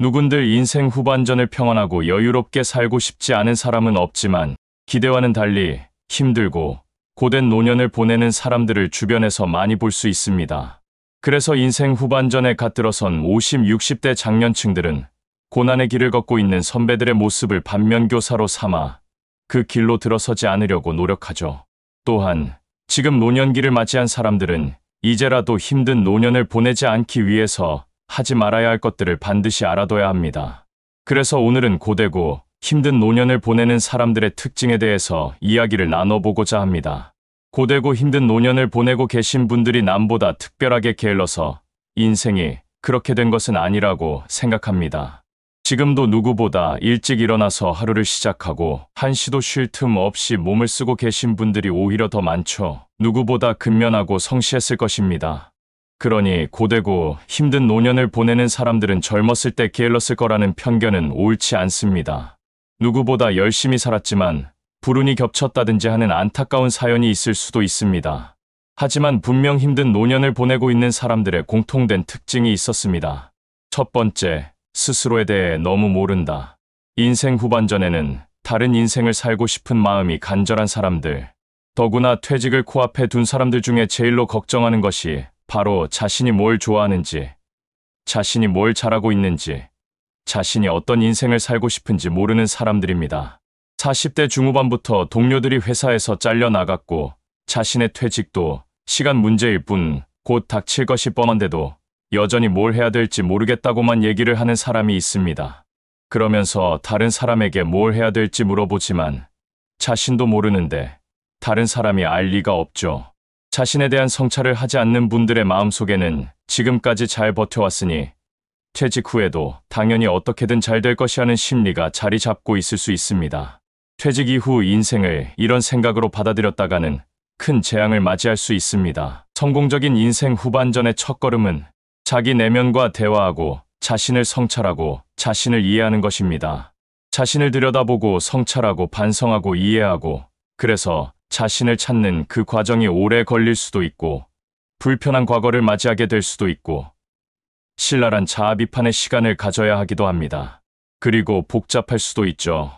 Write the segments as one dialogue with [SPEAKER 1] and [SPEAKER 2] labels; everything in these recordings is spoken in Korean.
[SPEAKER 1] 누군들 인생 후반전을 평안하고 여유롭게 살고 싶지 않은 사람은 없지만 기대와는 달리 힘들고 고된 노년을 보내는 사람들을 주변에서 많이 볼 수 있습니다. 그래서 인생 후반전에 갓들어선 50, 60대 장년층들은 고난의 길을 걷고 있는 선배들의 모습을 반면교사로 삼아 그 길로 들어서지 않으려고 노력하죠. 또한 지금 노년기를 맞이한 사람들은 이제라도 힘든 노년을 보내지 않기 위해서 하지 말아야 할 것들을 반드시 알아둬야 합니다. 그래서 오늘은 고되고 힘든 노년을 보내는 사람들의 특징에 대해서 이야기를 나눠보고자 합니다. 고되고 힘든 노년을 보내고 계신 분들이 남보다 특별하게 게을러서 인생이 그렇게 된 것은 아니라고 생각합니다. 지금도 누구보다 일찍 일어나서 하루를 시작하고 한시도 쉴 틈 없이 몸을 쓰고 계신 분들이 오히려 더 많죠. 누구보다 근면하고 성실했을 것입니다. 그러니 고되고 힘든 노년을 보내는 사람들은 젊었을 때 게을렀을 거라는 편견은 옳지 않습니다. 누구보다 열심히 살았지만 불운이 겹쳤다든지 하는 안타까운 사연이 있을 수도 있습니다. 하지만 분명 힘든 노년을 보내고 있는 사람들의 공통된 특징이 있었습니다. 첫 번째, 스스로에 대해 너무 모른다. 인생 후반전에는 다른 인생을 살고 싶은 마음이 간절한 사람들, 더구나 퇴직을 코앞에 둔 사람들 중에 제일로 걱정하는 것이 바로 자신이 뭘 좋아하는지, 자신이 뭘 잘하고 있는지, 자신이 어떤 인생을 살고 싶은지 모르는 사람들입니다. 40대 중후반부터 동료들이 회사에서 잘려 나갔고 자신의 퇴직도 시간 문제일 뿐 곧 닥칠 것이 뻔한데도 여전히 뭘 해야 될지 모르겠다고만 얘기를 하는 사람이 있습니다. 그러면서 다른 사람에게 뭘 해야 될지 물어보지만 자신도 모르는데 다른 사람이 알 리가 없죠. 자신에 대한 성찰을 하지 않는 분들의 마음속에는 지금까지 잘 버텨왔으니 퇴직 후에도 당연히 어떻게든 잘 될 것이 하는 심리가 자리 잡고 있을 수 있습니다. 퇴직 이후 인생을 이런 생각으로 받아들였다가는 큰 재앙을 맞이할 수 있습니다. 성공적인 인생 후반전의 첫걸음은 자기 내면과 대화하고 자신을 성찰하고 자신을 이해하는 것입니다. 자신을 들여다보고 성찰하고 반성하고 이해하고 그래서 자신을 찾는 그 과정이 오래 걸릴 수도 있고 불편한 과거를 맞이하게 될 수도 있고 신랄한 자아 비판의 시간을 가져야 하기도 합니다. 그리고 복잡할 수도 있죠.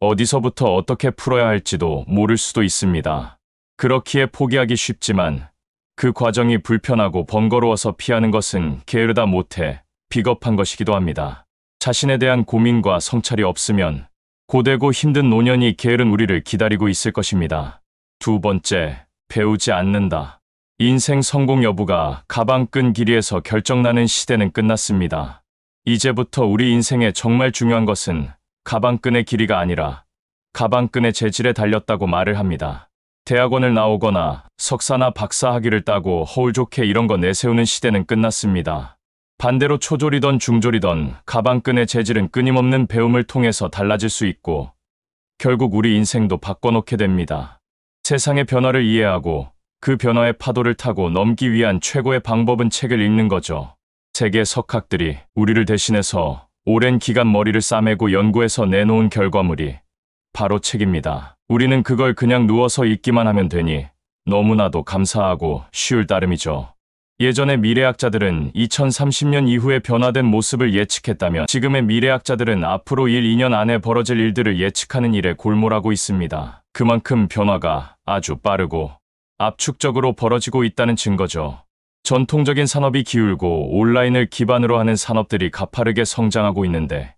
[SPEAKER 1] 어디서부터 어떻게 풀어야 할지도 모를 수도 있습니다. 그렇기에 포기하기 쉽지만 그 과정이 불편하고 번거로워서 피하는 것은 게으르다 못해 비겁한 것이기도 합니다. 자신에 대한 고민과 성찰이 없으면 고되고 힘든 노년이 게으른 우리를 기다리고 있을 것입니다. 두 번째, 배우지 않는다. 인생 성공 여부가 가방끈 길이에서 결정나는 시대는 끝났습니다. 이제부터 우리 인생에 정말 중요한 것은 가방끈의 길이가 아니라 가방끈의 재질에 달렸다고 말을 합니다. 대학원을 나오거나 석사나 박사 학위를 따고 허울 좋게 이런 거 내세우는 시대는 끝났습니다. 반대로 초졸이던 중졸이던 가방끈의 재질은 끊임없는 배움을 통해서 달라질 수 있고 결국 우리 인생도 바꿔놓게 됩니다. 세상의 변화를 이해하고 그 변화의 파도를 타고 넘기 위한 최고의 방법은 책을 읽는 거죠. 세계 석학들이 우리를 대신해서 오랜 기간 머리를 싸매고 연구해서 내놓은 결과물이 바로 책입니다. 우리는 그걸 그냥 누워서 읽기만 하면 되니 너무나도 감사하고 쉬울 따름이죠. 예전의 미래학자들은 2030년 이후에 변화된 모습을 예측했다면 지금의 미래학자들은 앞으로 1, 2년 안에 벌어질 일들을 예측하는 일에 골몰하고 있습니다. 그만큼 변화가 아주 빠르고 압축적으로 벌어지고 있다는 증거죠. 전통적인 산업이 기울고 온라인을 기반으로 하는 산업들이 가파르게 성장하고 있는데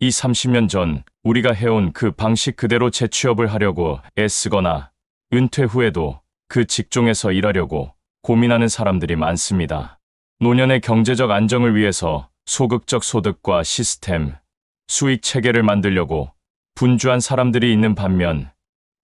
[SPEAKER 1] 이 30년 전 우리가 해온 그 방식 그대로 재취업을 하려고 애쓰거나 은퇴 후에도 그 직종에서 일하려고 고민하는 사람들이 많습니다. 노년의 경제적 안정을 위해서 소극적 소득과 시스템, 수익 체계를 만들려고 분주한 사람들이 있는 반면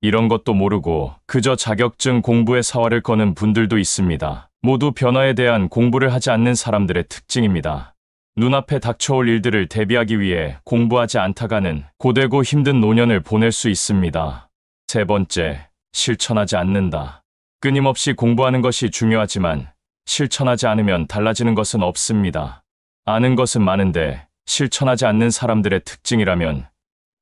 [SPEAKER 1] 이런 것도 모르고 그저 자격증 공부의 사활을 거는 분들도 있습니다. 모두 변화에 대한 공부를 하지 않는 사람들의 특징입니다. 눈앞에 닥쳐올 일들을 대비하기 위해 공부하지 않다가는 고되고 힘든 노년을 보낼 수 있습니다. 세 번째, 실천하지 않는다. 끊임없이 공부하는 것이 중요하지만 실천하지 않으면 달라지는 것은 없습니다. 아는 것은 많은데 실천하지 않는 사람들의 특징이라면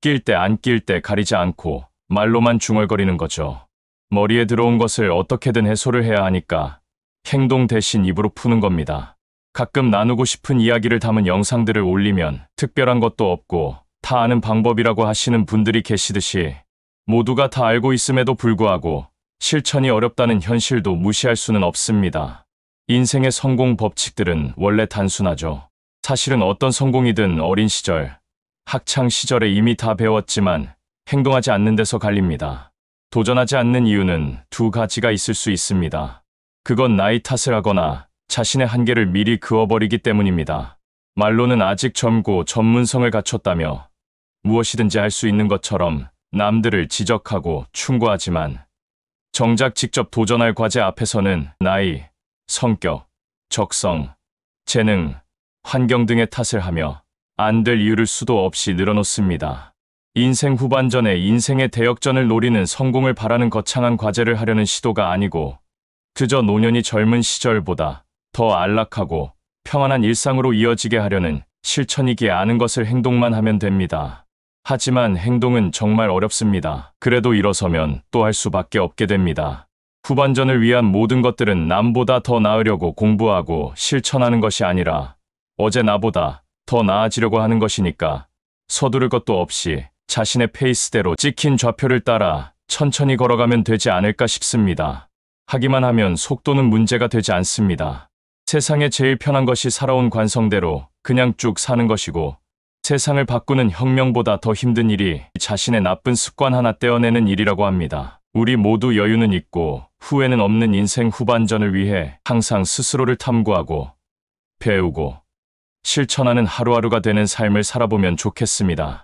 [SPEAKER 1] 낄 때 안 낄 때 가리지 않고 말로만 중얼거리는 거죠. 머리에 들어온 것을 어떻게든 해소를 해야 하니까 행동 대신 입으로 푸는 겁니다. 가끔 나누고 싶은 이야기를 담은 영상들을 올리면 특별한 것도 없고 다 아는 방법이라고 하시는 분들이 계시듯이 모두가 다 알고 있음에도 불구하고 실천이 어렵다는 현실도 무시할 수는 없습니다. 인생의 성공 법칙들은 원래 단순하죠. 사실은 어떤 성공이든 어린 시절, 학창 시절에 이미 다 배웠지만 행동하지 않는 데서 갈립니다. 도전하지 않는 이유는 두 가지가 있을 수 있습니다. 그건 나이 탓을 하거나 자신의 한계를 미리 그어버리기 때문입니다. 말로는 아직 젊고 전문성을 갖췄다며 무엇이든지 할 수 있는 것처럼 남들을 지적하고 충고하지만 정작 직접 도전할 과제 앞에서는 나이, 성격, 적성, 재능, 환경 등의 탓을 하며 안 될 이유를 수도 없이 늘어놓습니다. 인생 후반전에 인생의 대역전을 노리는 성공을 바라는 거창한 과제를 하려는 시도가 아니고 그저 노년이 젊은 시절보다 더 안락하고 평안한 일상으로 이어지게 하려는 실천이기에 아는 것을 행동만 하면 됩니다. 하지만 행동은 정말 어렵습니다. 그래도 일어서면 또 할 수밖에 없게 됩니다. 후반전을 위한 모든 것들은 남보다 더 나으려고 공부하고 실천하는 것이 아니라 어제 나보다 더 나아지려고 하는 것이니까 서두를 것도 없이 자신의 페이스대로 찍힌 좌표를 따라 천천히 걸어가면 되지 않을까 싶습니다. 하기만 하면 속도는 문제가 되지 않습니다. 세상에 제일 편한 것이 살아온 관성대로 그냥 쭉 사는 것이고 세상을 바꾸는 혁명보다 더 힘든 일이 자신의 나쁜 습관 하나 떼어내는 일이라고 합니다. 우리 모두 여유는 있고 후회는 없는 인생 후반전을 위해 항상 스스로를 탐구하고 배우고 실천하는 하루하루가 되는 삶을 살아보면 좋겠습니다.